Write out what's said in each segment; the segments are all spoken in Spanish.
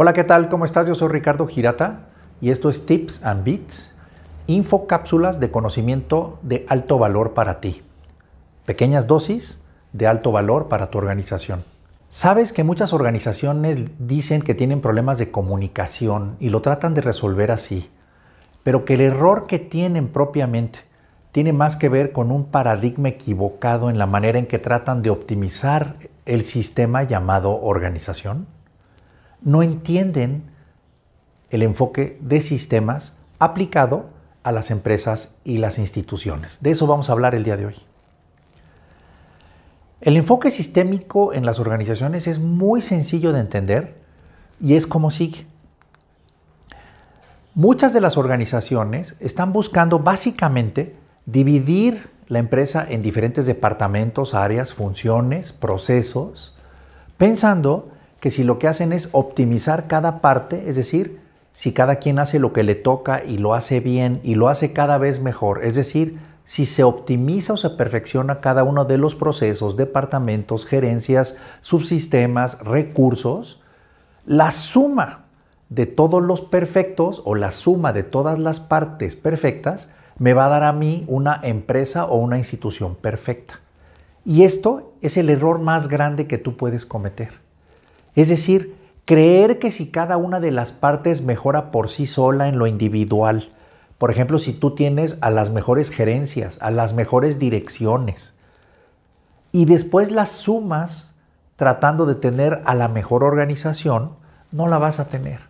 Hola, ¿qué tal? ¿Cómo estás? Yo soy Ricardo Girata y esto es Tips and Bits, infocápsulas de conocimiento de alto valor para ti. Pequeñas dosis de alto valor para tu organización. Sabes que muchas organizaciones dicen que tienen problemas de comunicación y lo tratan de resolver así, pero que el error que tienen propiamente tiene más que ver con un paradigma equivocado en la manera en que tratan de optimizar el sistema llamado organización no entienden el enfoque de sistemas aplicado a las empresas y las instituciones. De eso vamos a hablar el día de hoy. El enfoque sistémico en las organizaciones es muy sencillo de entender y es como sigue. Muchas de las organizaciones están buscando básicamente dividir la empresa en diferentes departamentos, áreas, funciones, procesos, pensando que si lo que hacen es optimizar cada parte, es decir, si cada quien hace lo que le toca y lo hace bien y lo hace cada vez mejor, es decir, si se optimiza o se perfecciona cada uno de los procesos, departamentos, gerencias, subsistemas, recursos, la suma de todos los perfectos o la suma de todas las partes perfectas me va a dar a mí una empresa o una institución perfecta. Y esto es el error más grande que tú puedes cometer. Es decir, creer que si cada una de las partes mejora por sí sola en lo individual, por ejemplo, si tú tienes a las mejores gerencias, a las mejores direcciones, y después las sumas tratando de tener a la mejor organización, no la vas a tener.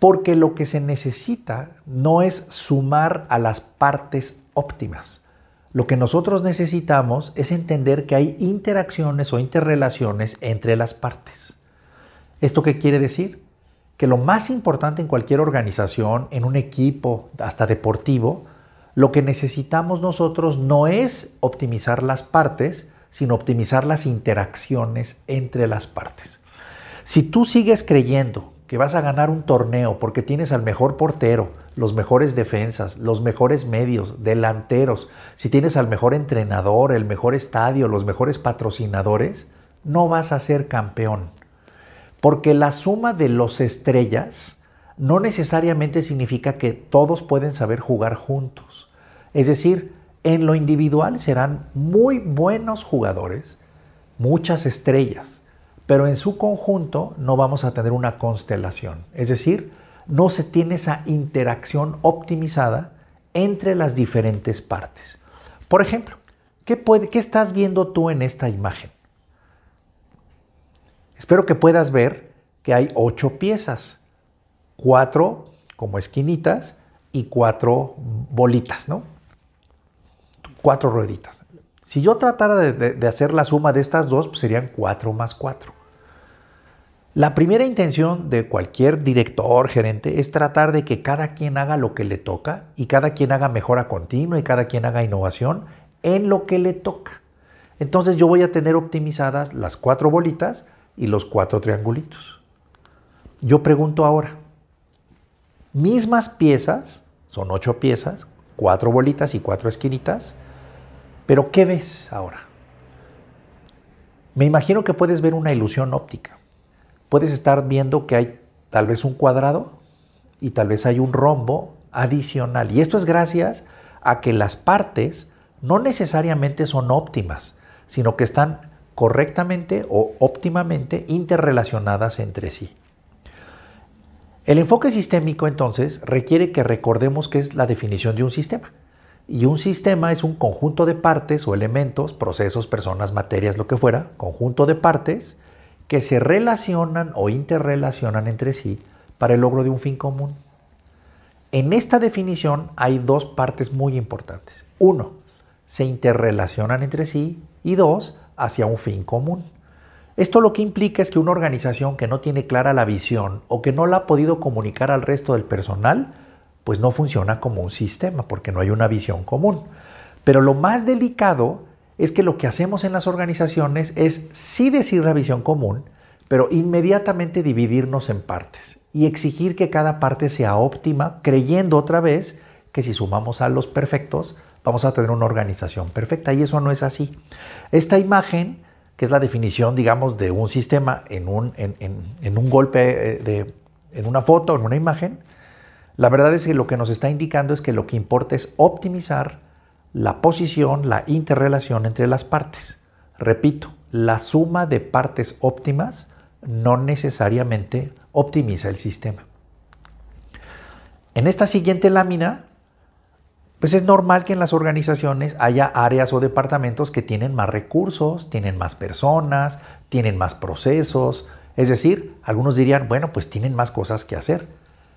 Porque lo que se necesita no es sumar a las partes óptimas, lo que nosotros necesitamos es entender que hay interacciones o interrelaciones entre las partes. ¿Esto qué quiere decir? Que lo más importante en cualquier organización, en un equipo, hasta deportivo, lo que necesitamos nosotros no es optimizar las partes, sino optimizar las interacciones entre las partes. Si tú sigues creyendo que vas a ganar un torneo porque tienes al mejor portero, los mejores defensas, los mejores medios, delanteros, si tienes al mejor entrenador, el mejor estadio, los mejores patrocinadores, no vas a ser campeón. Porque la suma de los estrellas no necesariamente significa que todos pueden saber jugar juntos. Es decir, en lo individual serán muy buenos jugadores, muchas estrellas, pero en su conjunto no vamos a tener una constelación. Es decir, no se tiene esa interacción optimizada entre las diferentes partes. Por ejemplo, ¿qué, estás viendo tú en esta imagen? Espero que puedas ver que hay ocho piezas, cuatro como esquinitas y cuatro bolitas, ¿no? Cuatro rueditas. Si yo tratara de, hacer la suma de estas dos, pues serían cuatro más cuatro. La primera intención de cualquier director, gerente, es tratar de que cada quien haga lo que le toca y cada quien haga mejora continua y cada quien haga innovación en lo que le toca. Entonces yo voy a tener optimizadas las cuatro bolitas y los cuatro triangulitos. Yo pregunto ahora, mismas piezas, son ocho piezas, cuatro bolitas y cuatro esquinitas, pero ¿qué ves ahora? Me imagino que puedes ver una ilusión óptica puedes estar viendo que hay tal vez un cuadrado y tal vez hay un rombo adicional. Y esto es gracias a que las partes no necesariamente son óptimas, sino que están correctamente o óptimamente interrelacionadas entre sí. El enfoque sistémico entonces requiere que recordemos que es la definición de un sistema. Y un sistema es un conjunto de partes o elementos, procesos, personas, materias, lo que fuera, conjunto de partes que se relacionan o interrelacionan entre sí para el logro de un fin común. En esta definición hay dos partes muy importantes. Uno, se interrelacionan entre sí y dos, hacia un fin común. Esto lo que implica es que una organización que no tiene clara la visión o que no la ha podido comunicar al resto del personal, pues no funciona como un sistema porque no hay una visión común. Pero lo más delicado es que lo que hacemos en las organizaciones es sí decir la visión común, pero inmediatamente dividirnos en partes y exigir que cada parte sea óptima, creyendo otra vez que si sumamos a los perfectos, vamos a tener una organización perfecta. Y eso no es así. Esta imagen, que es la definición, digamos, de un sistema en un, en, un golpe, eh, en una foto, en una imagen, la verdad es que lo que nos está indicando es que lo que importa es optimizar, la posición, la interrelación entre las partes. Repito, la suma de partes óptimas no necesariamente optimiza el sistema. En esta siguiente lámina, pues es normal que en las organizaciones haya áreas o departamentos que tienen más recursos, tienen más personas, tienen más procesos. Es decir, algunos dirían, bueno, pues tienen más cosas que hacer.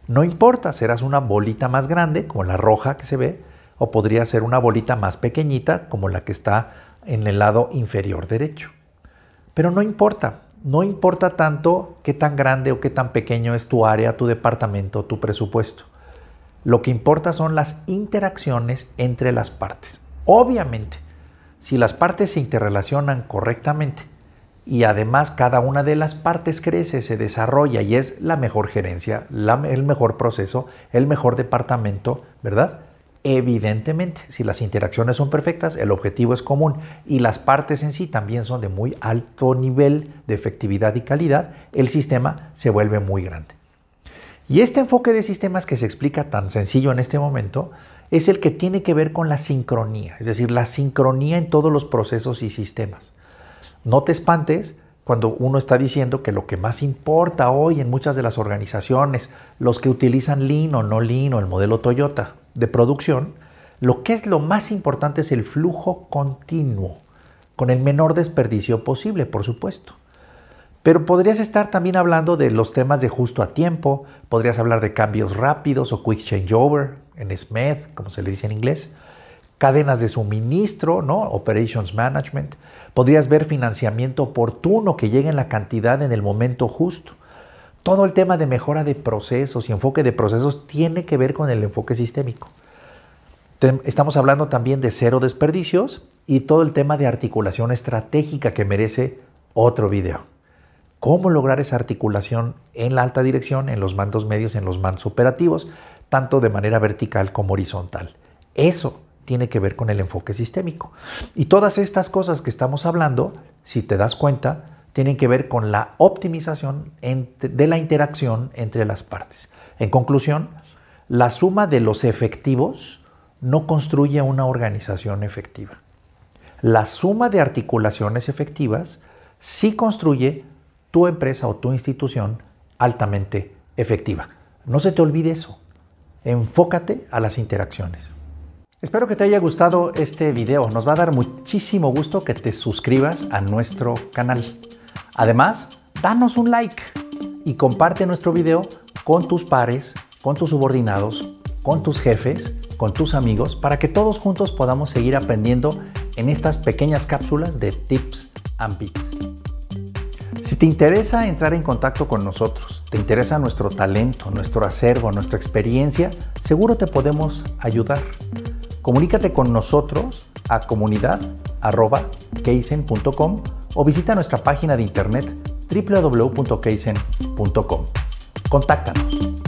No importa, serás una bolita más grande, como la roja que se ve, o podría ser una bolita más pequeñita como la que está en el lado inferior derecho. Pero no importa, no importa tanto qué tan grande o qué tan pequeño es tu área, tu departamento, tu presupuesto. Lo que importa son las interacciones entre las partes. Obviamente, si las partes se interrelacionan correctamente y además cada una de las partes crece, se desarrolla y es la mejor gerencia, el mejor proceso, el mejor departamento, ¿verdad? Evidentemente, si las interacciones son perfectas, el objetivo es común y las partes en sí también son de muy alto nivel de efectividad y calidad, el sistema se vuelve muy grande. Y este enfoque de sistemas que se explica tan sencillo en este momento es el que tiene que ver con la sincronía, es decir, la sincronía en todos los procesos y sistemas. No te espantes cuando uno está diciendo que lo que más importa hoy en muchas de las organizaciones, los que utilizan Lean o no Lean o el modelo Toyota de producción, lo que es lo más importante es el flujo continuo, con el menor desperdicio posible, por supuesto. Pero podrías estar también hablando de los temas de justo a tiempo, podrías hablar de cambios rápidos o quick changeover en SMED, como se le dice en inglés, cadenas de suministro, ¿no? Operations Management. Podrías ver financiamiento oportuno que llegue en la cantidad en el momento justo. Todo el tema de mejora de procesos y enfoque de procesos tiene que ver con el enfoque sistémico. Estamos hablando también de cero desperdicios y todo el tema de articulación estratégica que merece otro video. ¿Cómo lograr esa articulación en la alta dirección, en los mandos medios, en los mandos operativos, tanto de manera vertical como horizontal? Eso tiene que ver con el enfoque sistémico. Y todas estas cosas que estamos hablando, si te das cuenta, tienen que ver con la optimización de la interacción entre las partes. En conclusión, la suma de los efectivos no construye una organización efectiva. La suma de articulaciones efectivas sí construye tu empresa o tu institución altamente efectiva. No se te olvide eso. Enfócate a las interacciones. Espero que te haya gustado este video. Nos va a dar muchísimo gusto que te suscribas a nuestro canal. Además, danos un like y comparte nuestro video con tus pares, con tus subordinados, con tus jefes, con tus amigos, para que todos juntos podamos seguir aprendiendo en estas pequeñas cápsulas de tips and bits. Si te interesa entrar en contacto con nosotros, te interesa nuestro talento, nuestro acervo, nuestra experiencia, seguro te podemos ayudar. Comunícate con nosotros a comunidad.keisen.com o visita nuestra página de internet www.keisen.com. Contáctanos.